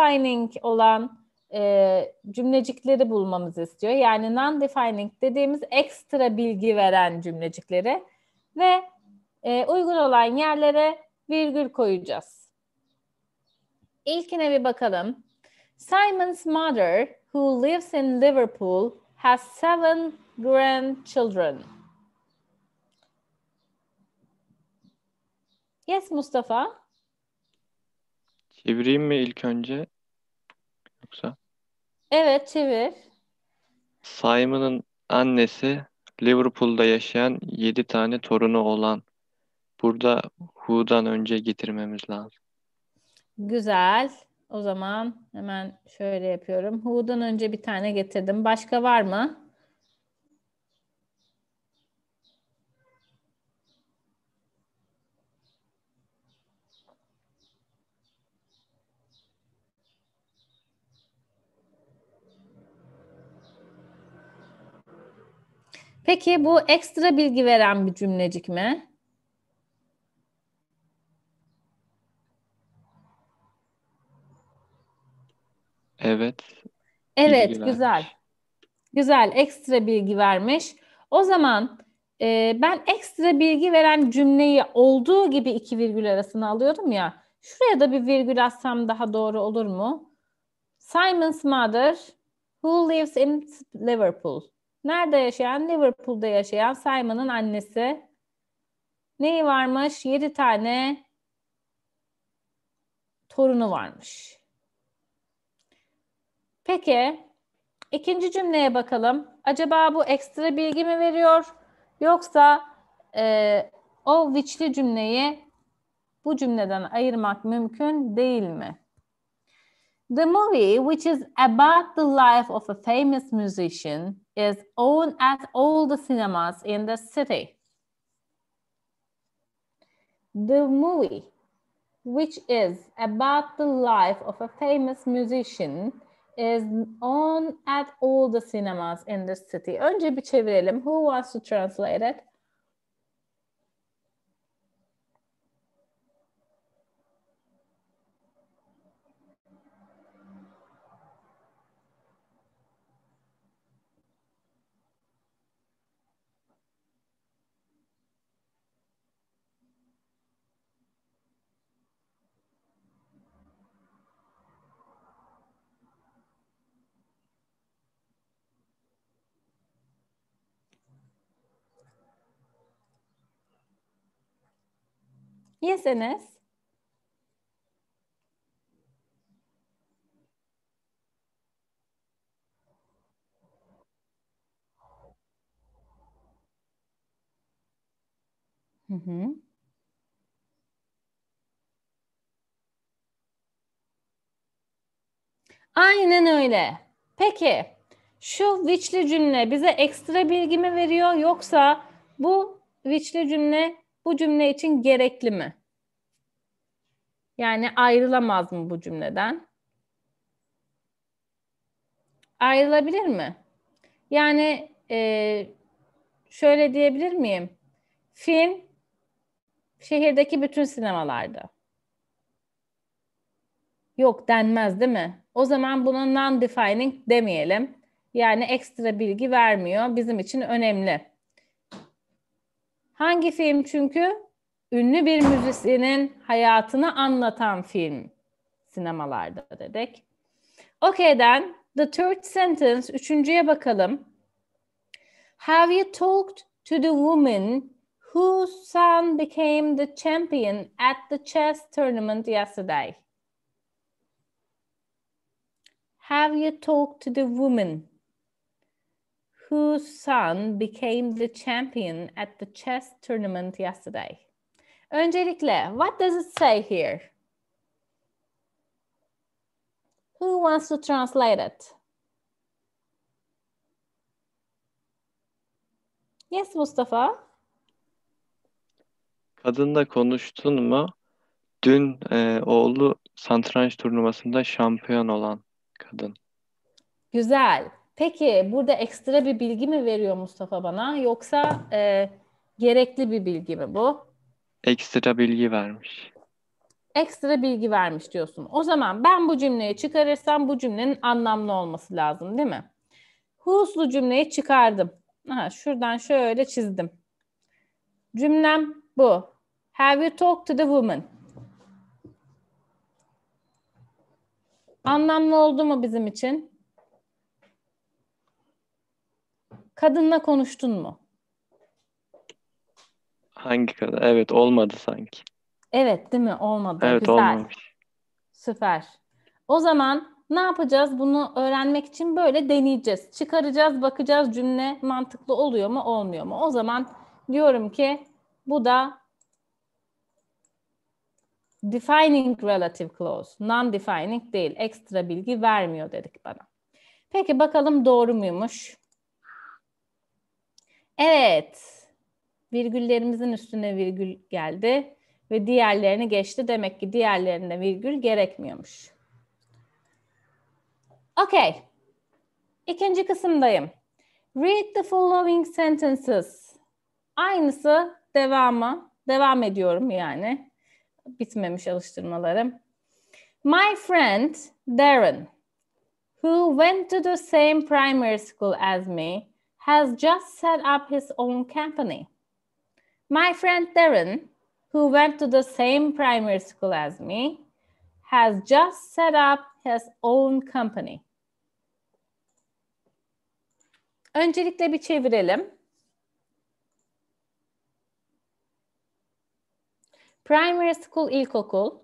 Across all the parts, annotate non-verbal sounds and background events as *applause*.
defining olan e, cümlecikleri bulmamızı istiyor. Yani non-defining dediğimiz ekstra bilgi veren cümlecikleri ve e, uygun olan yerlere virgül koyacağız. İlkine bir bakalım. Simon's mother, who lives in Liverpool, has seven grandchildren. Yes, Mustafa. Çevireyim mi ilk önce? Yoksa? Evet çevir. Simon'ın annesi Liverpool'da yaşayan 7 tane torunu olan. Burada Who'dan önce getirmemiz lazım. Güzel. O zaman hemen şöyle yapıyorum. Who'dan önce bir tane getirdim. Başka var mı? Peki bu ekstra bilgi veren bir cümlecik mi? Evet. Evet, güzel. Güzel, ekstra bilgi vermiş. O zaman e, ben ekstra bilgi veren cümleyi olduğu gibi iki virgül arasına alıyordum ya. Şuraya da bir virgül atsam daha doğru olur mu? Simon's mother who lives in Liverpool Nerede yaşayan? Liverpool'da yaşayan Simon'ın annesi. Neyi varmış? Yedi tane torunu varmış. Peki ikinci cümleye bakalım. Acaba bu ekstra bilgi mi veriyor? Yoksa e, o which'li cümleyi bu cümleden ayırmak mümkün değil mi? The movie, which is about the life of a famous musician, is owned at all the cinemas in the city. The movie, which is about the life of a famous musician, is on at all the cinemas in the city. Önce bir çevirelim. Who wants to translate it? Yes, Enes. Hı hı. Aynen öyle. Peki şu which'li cümle bize ekstra bilgi mi veriyor yoksa bu which'li cümle bu cümle için gerekli mi? Yani ayrılamaz mı bu cümleden? Ayrılabilir mi? Yani e, şöyle diyebilir miyim? Film şehirdeki bütün sinemalarda. Yok denmez değil mi? O zaman buna non-defining demeyelim. Yani ekstra bilgi vermiyor. Bizim için önemli. Hangi film çünkü? Ünlü bir müzisyenin hayatını anlatan film sinemalarda dedik. Okey'den the third sentence üçüncüye bakalım. Have you talked to the woman whose son became the champion at the chess tournament yesterday? Have you talked to the woman? whose son became the champion at the chess tournament yesterday. Öncelikle, what does it say here? Who wants to translate it? Yes, Mustafa. Kadınla konuştun mu? Dün e, oğlu santranç turnuvasında şampiyon olan kadın. Güzel. Peki burada ekstra bir bilgi mi veriyor Mustafa bana yoksa e, gerekli bir bilgi mi bu? Ekstra bilgi vermiş. Ekstra bilgi vermiş diyorsun. O zaman ben bu cümleyi çıkarırsam bu cümlenin anlamlı olması lazım değil mi? Who'slu cümleyi çıkardım. Aha, şuradan şöyle çizdim. Cümlem bu. Have you talked to the woman? Anlamlı oldu mu bizim için? Kadınla konuştun mu? Hangi kadın? Evet olmadı sanki. Evet değil mi? Olmadı. Evet Güzel. olmamış. Süper. O zaman ne yapacağız? Bunu öğrenmek için böyle deneyeceğiz. Çıkaracağız, bakacağız cümle mantıklı oluyor mu, olmuyor mu? O zaman diyorum ki bu da defining relative clause, non-defining değil. Ekstra bilgi vermiyor dedik bana. Peki bakalım doğru muymuş? Evet. Virgüllerimizin üstüne virgül geldi ve diğerlerini geçti. Demek ki diğerlerinde virgül gerekmiyormuş. Okay. İkinci kısımdayım. Read the following sentences. Aynısı devamı. Devam ediyorum yani. Bitmemiş alıştırmalarım. My friend Darren, who went to the same primary school as me, has just set up his own company. My friend Darren, who went to the same primary school as me, has just set up his own company. Öncelikle bir çevirelim. Primary school ilkokul,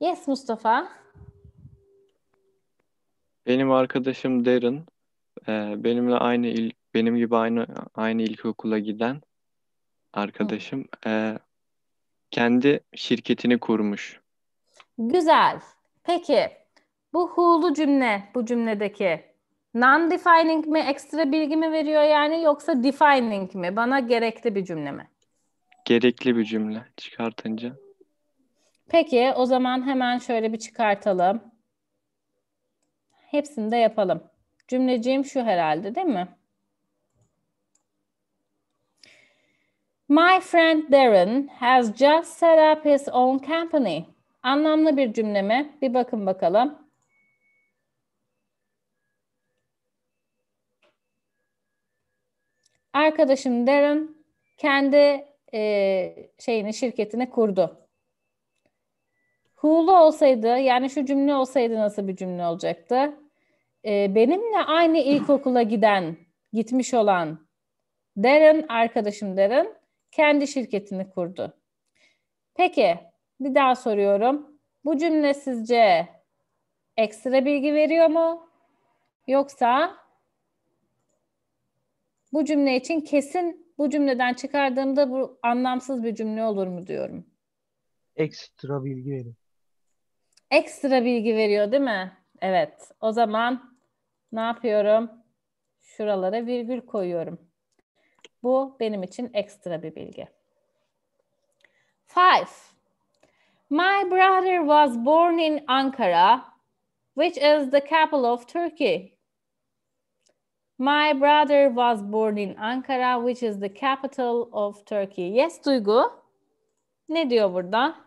Yes Mustafa. Benim arkadaşım Derin. E, benimle aynı il, benim gibi aynı aynı ilkokula giden arkadaşım e, kendi şirketini kurmuş. Güzel. Peki bu who'lu cümle bu cümledeki non-defining mi ekstra bilgi mi veriyor yani yoksa defining mi? Bana gerekli bir cümle mi? Gerekli bir cümle çıkartınca. Peki o zaman hemen şöyle bir çıkartalım. Hepsini de yapalım. Cümleciğim şu herhalde değil mi? My friend Darren has just set up his own company. Anlamlı bir cümle mi? Bir bakın bakalım. Arkadaşım Darren kendi e, şeyini şirketini kurdu. Who'lu olsaydı yani şu cümle olsaydı nasıl bir cümle olacaktı? Ee, benimle aynı ilkokula giden, gitmiş olan Darren, arkadaşım Darren kendi şirketini kurdu. Peki bir daha soruyorum. Bu cümle sizce ekstra bilgi veriyor mu? Yoksa bu cümle için kesin bu cümleden çıkardığımda bu anlamsız bir cümle olur mu diyorum. Ekstra bilgi veriyor. Ekstra bilgi veriyor değil mi? Evet. O zaman ne yapıyorum? Şuralara virgül koyuyorum. Bu benim için ekstra bir bilgi. Five. My brother was born in Ankara, which is the capital of Turkey. My brother was born in Ankara, which is the capital of Turkey. Yes Duygu. Ne diyor burada?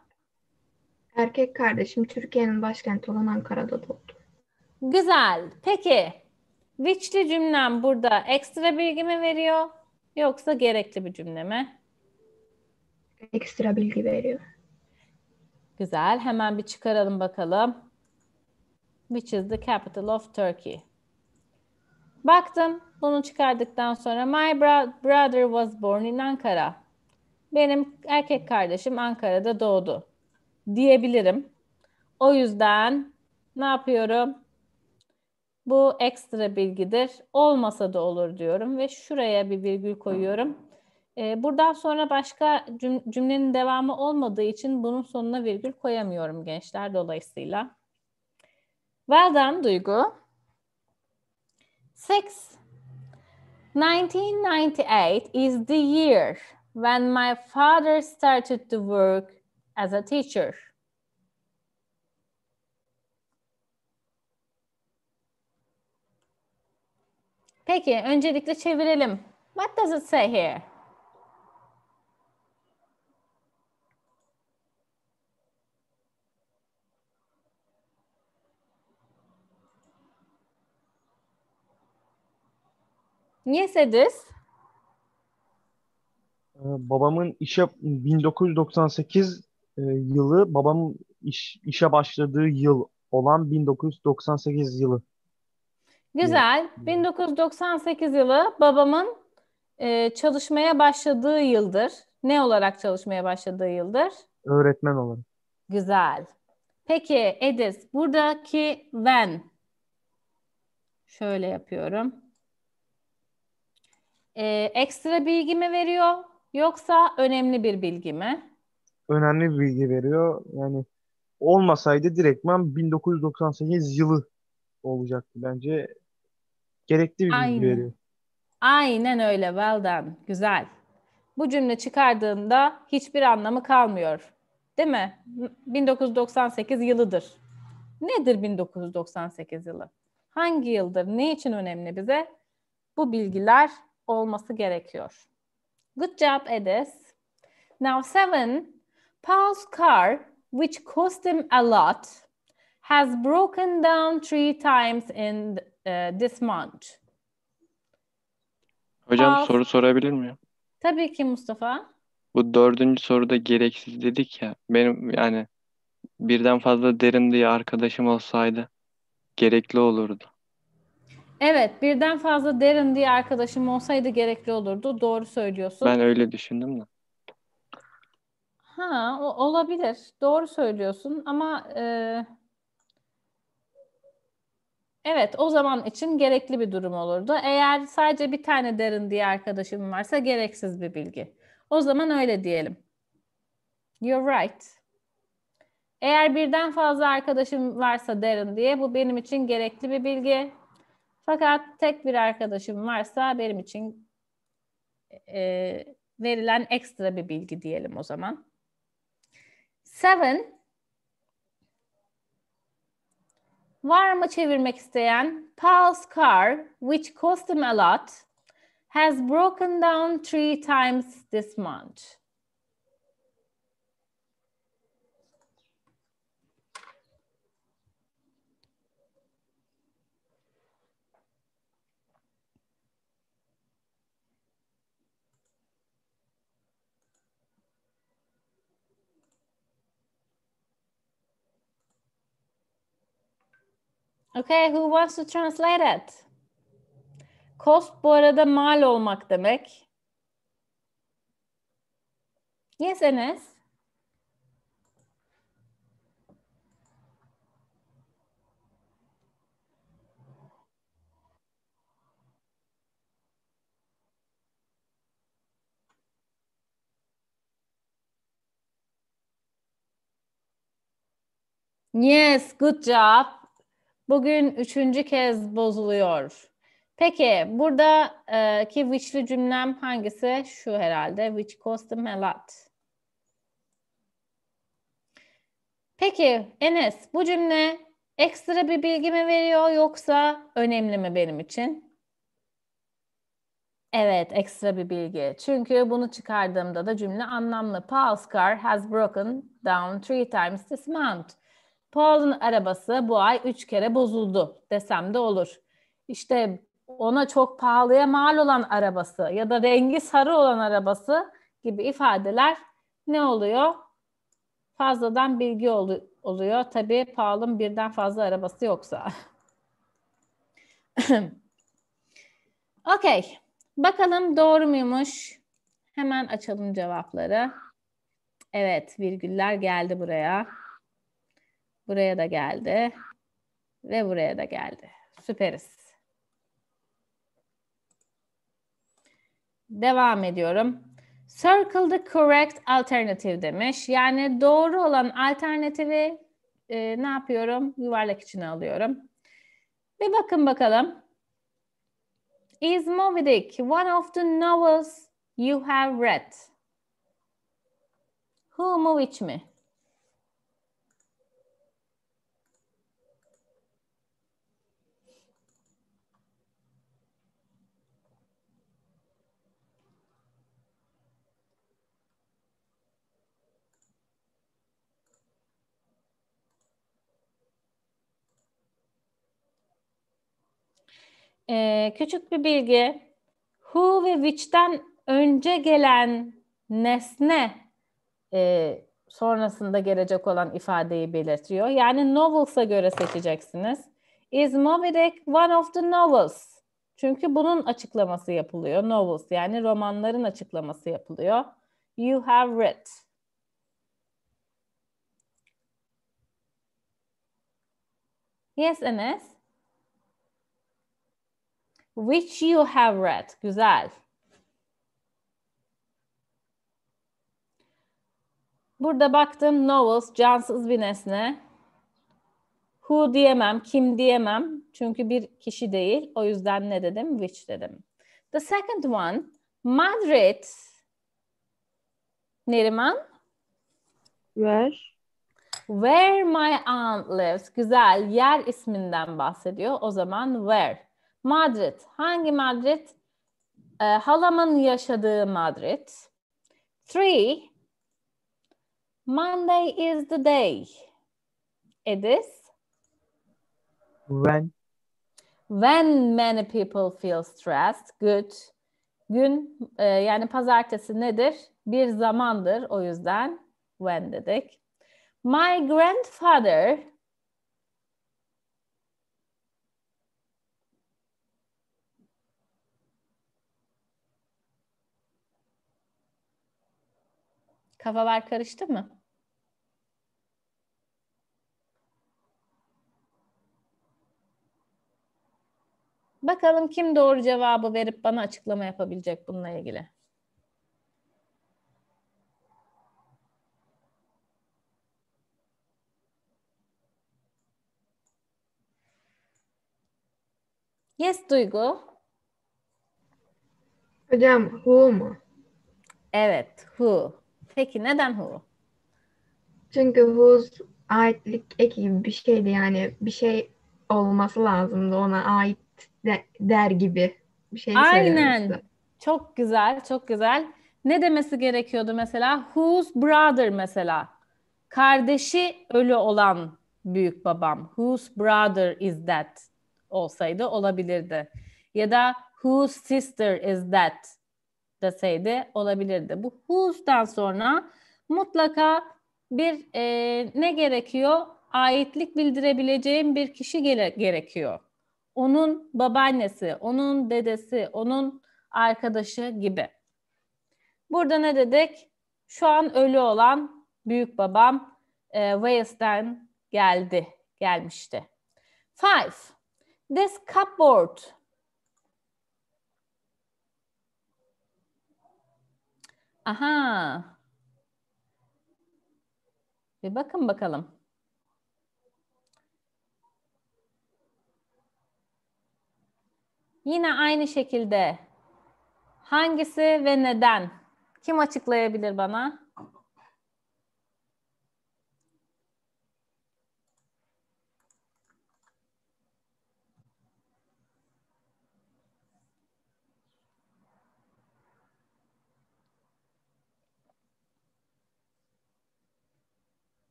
Erkek kardeşim Türkiye'nin başkenti olan Ankara'da doğdu. Güzel. Peki which'li cümlem burada ekstra bilgi mi veriyor yoksa gerekli bir cümle mi? Ekstra bilgi veriyor. Güzel. Hemen bir çıkaralım bakalım. Which is the capital of Turkey? Baktım. Bunu çıkardıktan sonra my brother was born in Ankara. Benim erkek kardeşim Ankara'da doğdu diyebilirim. O yüzden ne yapıyorum? Bu ekstra bilgidir. Olmasa da olur diyorum ve şuraya bir virgül koyuyorum. Ee, buradan sonra başka cümlenin devamı olmadığı için bunun sonuna virgül koyamıyorum gençler dolayısıyla. Well done Duygu. 6. 1998 is the year when my father started to work as a teacher? Peki öncelikle çevirelim. What does it say here? Niye sediz? Ee, babamın işe 1998 e, yılı babamın iş, işe başladığı yıl olan 1998 yılı. Güzel. 1998 yılı babamın e, çalışmaya başladığı yıldır. Ne olarak çalışmaya başladığı yıldır? Öğretmen olarak. Güzel. Peki Ediz, buradaki when şöyle yapıyorum. Ee, ekstra bilgi mi veriyor yoksa önemli bir bilgi mi? önemli bir bilgi veriyor. Yani olmasaydı direktman 1998 yılı olacaktı bence. Gerekli bir Aynen. bilgi veriyor. Aynen öyle. Well done. Güzel. Bu cümle çıkardığında hiçbir anlamı kalmıyor. Değil mi? 1998 yılıdır. Nedir 1998 yılı? Hangi yıldır? Ne için önemli bize? Bu bilgiler olması gerekiyor. Good job Edis. Now seven Paul's car, which cost him a lot, has broken down three times in uh, this month. Hocam Paul... soru sorabilir miyim? Tabii ki Mustafa. Bu dördüncü soruda gereksiz dedik ya. Benim yani birden fazla derin diye arkadaşım olsaydı gerekli olurdu. Evet, birden fazla derin diye arkadaşım olsaydı gerekli olurdu. Doğru söylüyorsun. Ben öyle düşündüm de. Ha, o olabilir. Doğru söylüyorsun ama e, evet o zaman için gerekli bir durum olurdu. Eğer sadece bir tane derin diye arkadaşım varsa gereksiz bir bilgi. O zaman öyle diyelim. You're right. Eğer birden fazla arkadaşım varsa derin diye bu benim için gerekli bir bilgi. Fakat tek bir arkadaşım varsa benim için e, verilen ekstra bir bilgi diyelim o zaman. Seven, varma çevirmek isteyen Paul's car, which cost him a lot, has broken down three times this month. Okay, who wants to translate it? Cost bu arada mal olmak demek. Yes Enes. Yes, good job bugün üçüncü kez bozuluyor. Peki burada e, which'li cümlem hangisi? Şu herhalde. Which cost them a lot. Peki Enes bu cümle ekstra bir bilgi mi veriyor yoksa önemli mi benim için? Evet, ekstra bir bilgi. Çünkü bunu çıkardığımda da cümle anlamlı. Paul's car has broken down three times this month. Paul'un arabası bu ay üç kere bozuldu desem de olur. İşte ona çok pahalıya mal olan arabası ya da rengi sarı olan arabası gibi ifadeler ne oluyor? Fazladan bilgi ol oluyor. Tabii Paul'un birden fazla arabası yoksa. *clears throat* Okey. Bakalım doğru muymuş? Hemen açalım cevapları. Evet, virgüller geldi buraya. Buraya da geldi. Ve buraya da geldi. Süperiz. Devam ediyorum. Circle the correct alternative demiş. Yani doğru olan alternatifi e, ne yapıyorum? Yuvarlak içine alıyorum. Bir bakın bakalım. Is Moby Dick one of the novels you have read? Who mu which mi? Ee, küçük bir bilgi. Who ve which'ten önce gelen nesne e, sonrasında gelecek olan ifadeyi belirtiyor. Yani novels'a göre seçeceksiniz. Is Moby Dick one of the novels? Çünkü bunun açıklaması yapılıyor. Novels yani romanların açıklaması yapılıyor. You have read. Yes Enes. Which you have read. Güzel. Burada baktım novels cansız bir nesne. Who diyemem, kim diyemem. Çünkü bir kişi değil. O yüzden ne dedim? Which dedim. The second one, Madrid. Neriman? Where? Where my aunt lives. Güzel. Yer isminden bahsediyor. O zaman where. Madrid. Hangi Madrid? E, halamın yaşadığı Madrid. Three. Monday is the day. It is. When. When many people feel stressed. Good. Gün e, yani pazartesi nedir? Bir zamandır o yüzden when dedik. My grandfather Kafalar karıştı mı? Bakalım kim doğru cevabı verip bana açıklama yapabilecek bununla ilgili. Yes Duygu. Hocam who mu? Evet who. Peki neden who? Çünkü who's aitlik eki bir şeydi yani bir şey olması lazımdı ona ait de, der gibi bir şey Aynen. Çok güzel, çok güzel. Ne demesi gerekiyordu mesela? Whose brother mesela? Kardeşi ölü olan büyük babam. Whose brother is that? Olsaydı olabilirdi. Ya da whose sister is that? deseydi olabilirdi. Bu who's'dan sonra mutlaka bir e, ne gerekiyor? Aitlik bildirebileceğim bir kişi gere- gerekiyor. Onun babaannesi, onun dedesi, onun arkadaşı gibi. Burada ne dedik? Şu an ölü olan büyük babam e, Wayes'ten geldi, gelmişti. Five. This cupboard Aha. Bir bakın bakalım. Yine aynı şekilde hangisi ve neden? Kim açıklayabilir bana?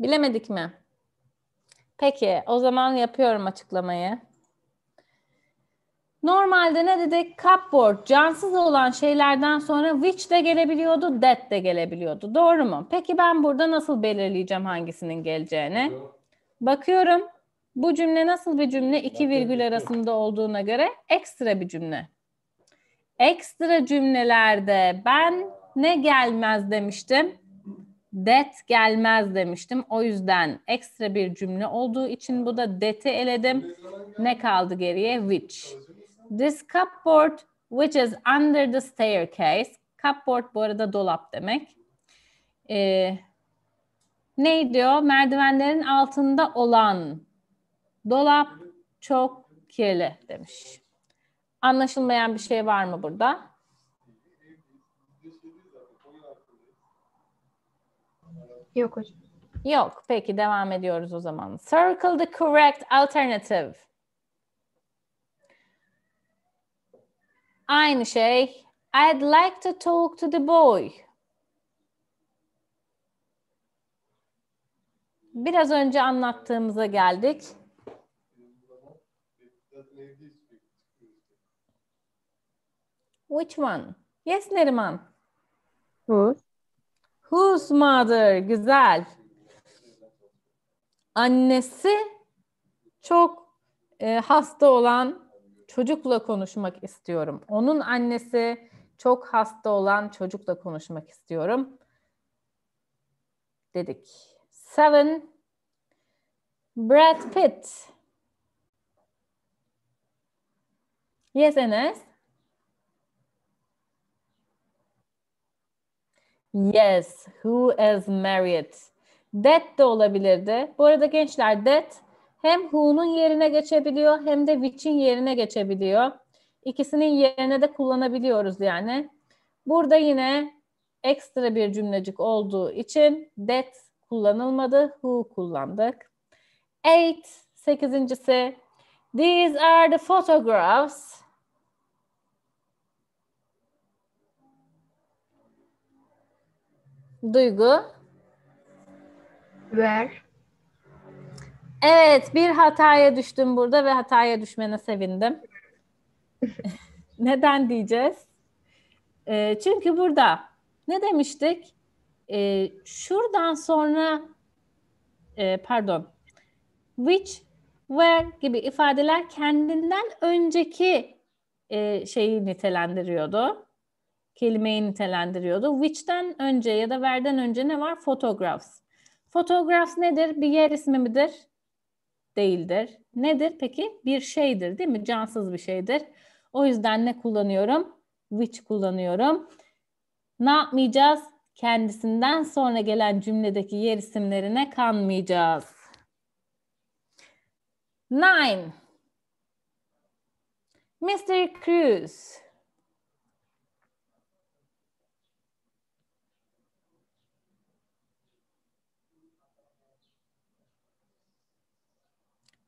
Bilemedik mi? Peki o zaman yapıyorum açıklamayı. Normalde ne dedik? Cupboard, cansız olan şeylerden sonra which de gelebiliyordu, that de gelebiliyordu. Doğru mu? Peki ben burada nasıl belirleyeceğim hangisinin geleceğini? Bakıyorum. Bu cümle nasıl bir cümle? İki virgül arasında olduğuna göre ekstra bir cümle. Ekstra cümlelerde ben ne gelmez demiştim? that gelmez demiştim. O yüzden ekstra bir cümle olduğu için bu da that'i eledim. Ne kaldı geriye? Which. This cupboard which is under the staircase. Cupboard bu arada dolap demek. Ee, ne diyor? Merdivenlerin altında olan dolap çok kirli demiş. Anlaşılmayan bir şey var mı burada? Yok hocam. Yok. Peki devam ediyoruz o zaman. Circle the correct alternative. Aynı şey. I'd like to talk to the boy. Biraz önce anlattığımıza geldik. Which one? Yes Neriman. Who? Whose mother? Güzel. Annesi çok e, hasta olan çocukla konuşmak istiyorum. Onun annesi çok hasta olan çocukla konuşmak istiyorum. Dedik. Seven. Brad Pitt. Yes Enes. Yes, who is married? That de olabilirdi. Bu arada gençler that hem who'nun yerine geçebiliyor hem de which'in yerine geçebiliyor. İkisinin yerine de kullanabiliyoruz yani. Burada yine ekstra bir cümlecik olduğu için that kullanılmadı, who kullandık. Eight, sekizincisi. These are the photographs Duygu. Ver. Evet, bir hataya düştüm burada ve hataya düşmene sevindim. *laughs* Neden diyeceğiz? E, çünkü burada ne demiştik? E, şuradan sonra e, pardon which, where gibi ifadeler kendinden önceki e, şeyi nitelendiriyordu kelimeyi nitelendiriyordu. Which'ten önce ya da verden önce ne var? Photographs. Photographs nedir? Bir yer ismi midir? Değildir. Nedir peki? Bir şeydir değil mi? Cansız bir şeydir. O yüzden ne kullanıyorum? Which kullanıyorum. Ne yapmayacağız? Kendisinden sonra gelen cümledeki yer isimlerine kanmayacağız. Nine. Mr. Cruz.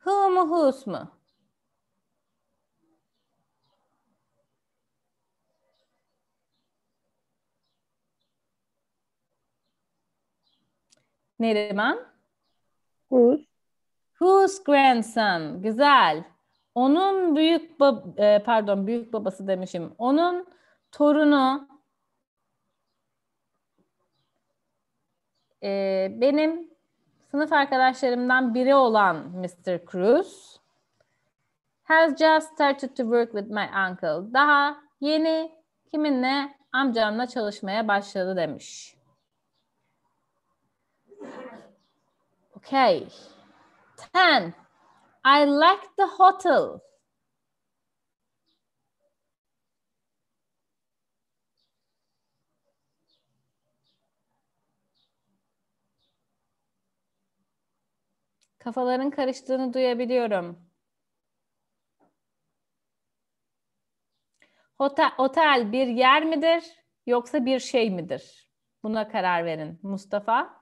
Hı mı hus mu? Neriman? Hus. Whose grandson? Güzel. Onun büyük bab e, pardon büyük babası demişim. Onun torunu e, benim sınıf arkadaşlarımdan biri olan Mr. Cruz has just started to work with my uncle. Daha yeni kiminle amcamla çalışmaya başladı demiş. Okay. Ten. I like the hotel. Kafaların karıştığını duyabiliyorum. Otel, otel bir yer midir yoksa bir şey midir? Buna karar verin. Mustafa.